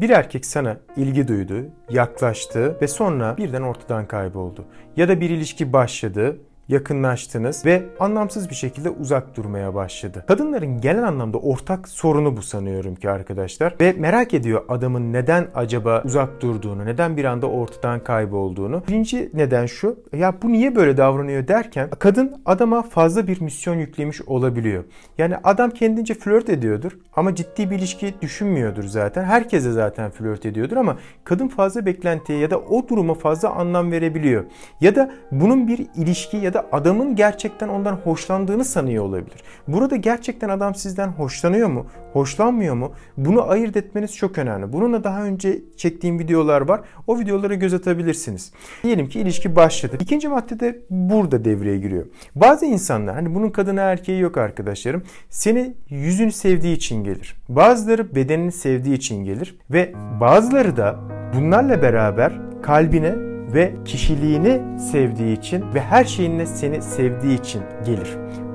Bir erkek sana ilgi duydu, yaklaştı ve sonra birden ortadan kayboldu. Ya da bir ilişki başladı, yakınlaştınız ve anlamsız bir şekilde uzak durmaya başladı. Kadınların genel anlamda ortak sorunu bu sanıyorum ki arkadaşlar. Ve merak ediyor adamın neden acaba uzak durduğunu, neden bir anda ortadan kaybolduğunu. Birinci neden şu, ya bu niye böyle davranıyor derken kadın adama fazla bir misyon yüklemiş olabiliyor. Yani adam kendince flört ediyordur ama ciddi bir ilişki düşünmüyordur zaten. Herkese zaten flört ediyordur ama kadın fazla beklentiye ya da o duruma fazla anlam verebiliyor. Ya da bunun bir ilişki ya da da adamın gerçekten ondan hoşlandığını sanıyor olabilir. Burada gerçekten adam sizden hoşlanıyor mu, hoşlanmıyor mu? Bunu ayırt etmeniz çok önemli. Bununla daha önce çektiğim videolar var. O videolara göz atabilirsiniz. Diyelim ki ilişki başladı. İkinci madde de burada devreye giriyor. Bazı insanlar hani bunun kadına erkeği yok arkadaşlarım. Seni yüzünü sevdiği için gelir. Bazıları bedenini sevdiği için gelir ve bazıları da bunlarla beraber kalbine ve kişiliğini sevdiği için ve her şeyinle seni sevdiği için gelir.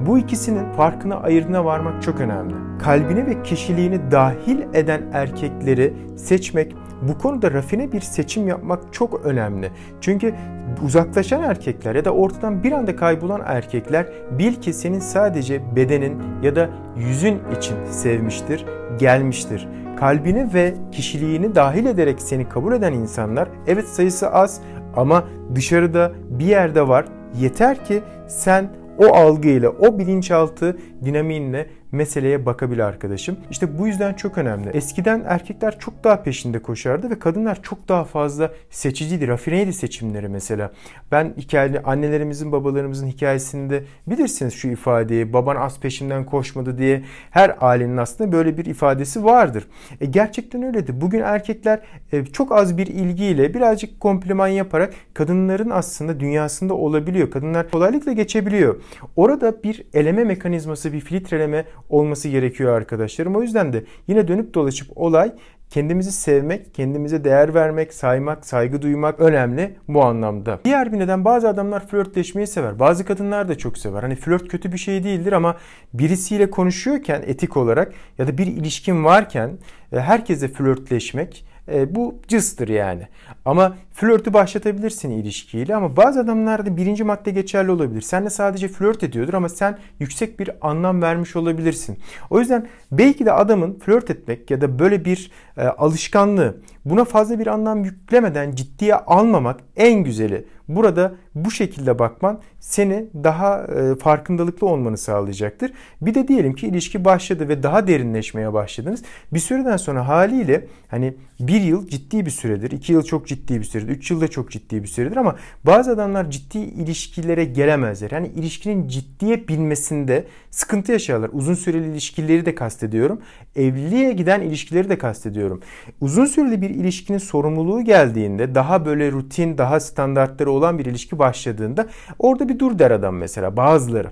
Bu ikisinin farkına ayırına varmak çok önemli. Kalbini ve kişiliğini dahil eden erkekleri seçmek bu konuda rafine bir seçim yapmak çok önemli. Çünkü uzaklaşan erkekler ya da ortadan bir anda kaybolan erkekler bil ki senin sadece bedenin ya da yüzün için sevmiştir, gelmiştir. Kalbini ve kişiliğini dahil ederek seni kabul eden insanlar evet sayısı az ama dışarıda bir yerde var. Yeter ki sen o algıyla, o bilinçaltı dinamiğinle meseleye bakabilir arkadaşım. İşte bu yüzden çok önemli. Eskiden erkekler çok daha peşinde koşardı ve kadınlar çok daha fazla seçiciydi. Rafineydi seçimleri mesela. Ben hikayeli annelerimizin babalarımızın hikayesinde bilirsiniz şu ifadeyi. Baban az peşinden koşmadı diye her ailenin aslında böyle bir ifadesi vardır. E, gerçekten öyledi. Bugün erkekler e, çok az bir ilgiyle birazcık kompliman yaparak kadınların aslında dünyasında olabiliyor. Kadınlar kolaylıkla geçebiliyor. Orada bir eleme mekanizması, bir filtreleme olması gerekiyor arkadaşlarım. O yüzden de yine dönüp dolaşıp olay kendimizi sevmek, kendimize değer vermek, saymak, saygı duymak önemli bu anlamda. Diğer bir neden bazı adamlar flörtleşmeyi sever. Bazı kadınlar da çok sever. Hani flört kötü bir şey değildir ama birisiyle konuşuyorken etik olarak ya da bir ilişkin varken e, herkese flörtleşmek e, bu cızdır yani. Ama flörtü başlatabilirsin ilişkiyle ama bazı adamlarda birinci madde geçerli olabilir. Sen de sadece flört ediyordur ama sen yüksek bir anlam vermiş olabilirsin. O yüzden belki de adamın flört etmek ya da böyle bir e, alışkanlığı Buna fazla bir anlam yüklemeden ciddiye almamak en güzeli. Burada bu şekilde bakman seni daha e, farkındalıklı olmanı sağlayacaktır. Bir de diyelim ki ilişki başladı ve daha derinleşmeye başladınız. Bir süreden sonra haliyle hani bir yıl ciddi bir süredir, iki yıl çok ciddi bir süredir, üç yıl da çok ciddi bir süredir ama bazı adamlar ciddi ilişkilere gelemezler. Yani ilişkinin ciddiye binmesinde sıkıntı yaşarlar. Uzun süreli ilişkileri de kastediyorum. Evliliğe giden ilişkileri de kastediyorum. Uzun süreli bir ilişkinin sorumluluğu geldiğinde daha böyle rutin, daha standartları olan bir ilişki başladığında orada bir dur der adam mesela bazıları.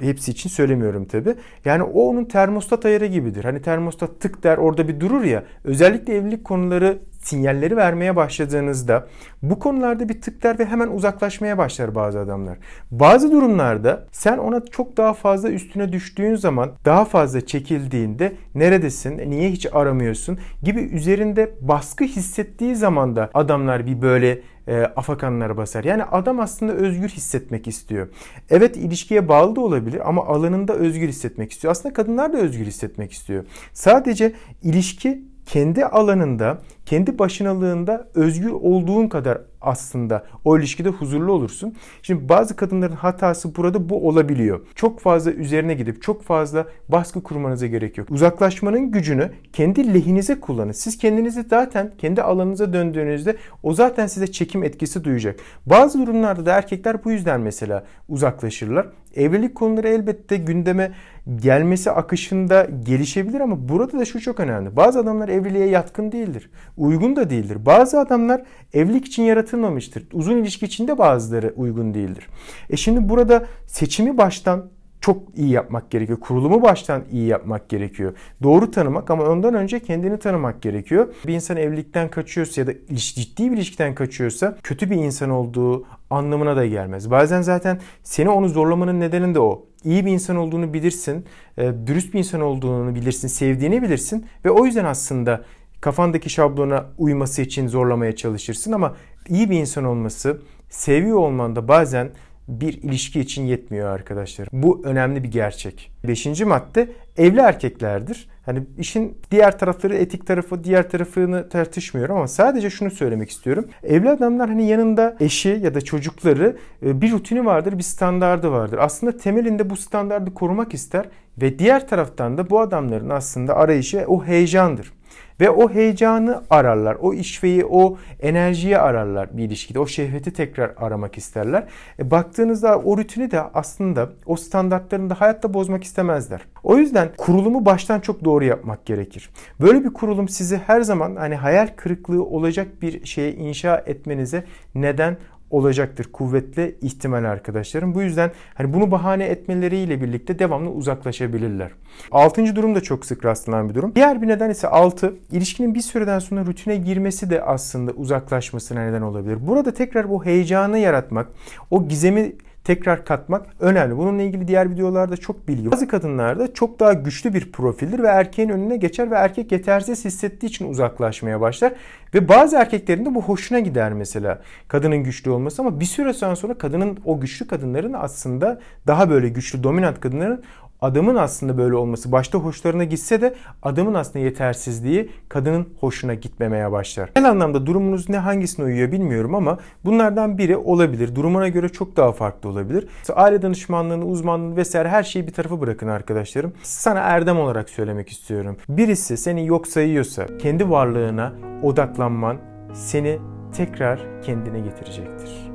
Hepsi için söylemiyorum tabi. Yani o onun termostat ayarı gibidir. Hani termostat tık der orada bir durur ya. Özellikle evlilik konuları sinyalleri vermeye başladığınızda bu konularda bir tık der ve hemen uzaklaşmaya başlar bazı adamlar. Bazı durumlarda sen ona çok daha fazla üstüne düştüğün zaman daha fazla çekildiğinde neredesin, niye hiç aramıyorsun gibi üzerinde baskı hissettiği zaman da adamlar bir böyle e, afakanlara basar. Yani adam aslında özgür hissetmek istiyor. Evet ilişkiye bağlı da olabilir ama alanında özgür hissetmek istiyor. Aslında kadınlar da özgür hissetmek istiyor. Sadece ilişki kendi alanında kendi başınalığında özgür olduğun kadar aslında o ilişkide huzurlu olursun. Şimdi bazı kadınların hatası burada bu olabiliyor. Çok fazla üzerine gidip çok fazla baskı kurmanıza gerek yok. Uzaklaşmanın gücünü kendi lehinize kullanın. Siz kendinizi zaten kendi alanınıza döndüğünüzde o zaten size çekim etkisi duyacak. Bazı durumlarda da erkekler bu yüzden mesela uzaklaşırlar. Evlilik konuları elbette gündeme gelmesi akışında gelişebilir ama burada da şu çok önemli. Bazı adamlar evliliğe yatkın değildir uygun da değildir. Bazı adamlar evlilik için yaratılmamıştır. Uzun ilişki için de bazıları uygun değildir. E şimdi burada seçimi baştan çok iyi yapmak gerekiyor. Kurulumu baştan iyi yapmak gerekiyor. Doğru tanımak ama ondan önce kendini tanımak gerekiyor. Bir insan evlilikten kaçıyorsa ya da ciddi bir ilişkiden kaçıyorsa kötü bir insan olduğu anlamına da gelmez. Bazen zaten seni onu zorlamanın nedeni de o. İyi bir insan olduğunu bilirsin, e, dürüst bir insan olduğunu bilirsin, sevdiğini bilirsin ve o yüzden aslında kafandaki şablona uyması için zorlamaya çalışırsın ama iyi bir insan olması, seviyor olman da bazen bir ilişki için yetmiyor arkadaşlar. Bu önemli bir gerçek. Beşinci madde evli erkeklerdir. Hani işin diğer tarafları etik tarafı diğer tarafını tartışmıyorum ama sadece şunu söylemek istiyorum. Evli adamlar hani yanında eşi ya da çocukları e, bir rutini vardır bir standardı vardır. Aslında temelinde bu standardı korumak ister ve diğer taraftan da bu adamların aslında arayışı o heyecandır. Ve o heyecanı ararlar. O işveyi, o enerjiyi ararlar bir ilişkide. O şehveti tekrar aramak isterler. E baktığınızda o rutini de aslında o standartlarını da hayatta bozmak istemezler. O yüzden kurulumu baştan çok doğru yapmak gerekir. Böyle bir kurulum sizi her zaman hani hayal kırıklığı olacak bir şeye inşa etmenize neden olacaktır kuvvetli ihtimal arkadaşlarım. Bu yüzden hani bunu bahane etmeleriyle birlikte devamlı uzaklaşabilirler. Altıncı durum da çok sık rastlanan bir durum. Diğer bir neden ise altı ilişkinin bir süreden sonra rutine girmesi de aslında uzaklaşmasına neden olabilir. Burada tekrar bu heyecanı yaratmak, o gizemi tekrar katmak önemli. Bununla ilgili diğer videolarda çok bilgi var. Bazı kadınlarda çok daha güçlü bir profildir ve erkeğin önüne geçer ve erkek yetersiz hissettiği için uzaklaşmaya başlar. Ve bazı erkeklerin de bu hoşuna gider mesela kadının güçlü olması ama bir süre sonra kadının o güçlü kadınların aslında daha böyle güçlü dominant kadınların adamın aslında böyle olması başta hoşlarına gitse de adamın aslında yetersizliği kadının hoşuna gitmemeye başlar. Genel anlamda durumunuz ne hangisine uyuyor bilmiyorum ama bunlardan biri olabilir. Durumuna göre çok daha farklı olabilir. aile danışmanlığını, uzmanlığını vesaire her şeyi bir tarafa bırakın arkadaşlarım. Sana erdem olarak söylemek istiyorum. Birisi seni yok sayıyorsa kendi varlığına odaklanman seni tekrar kendine getirecektir.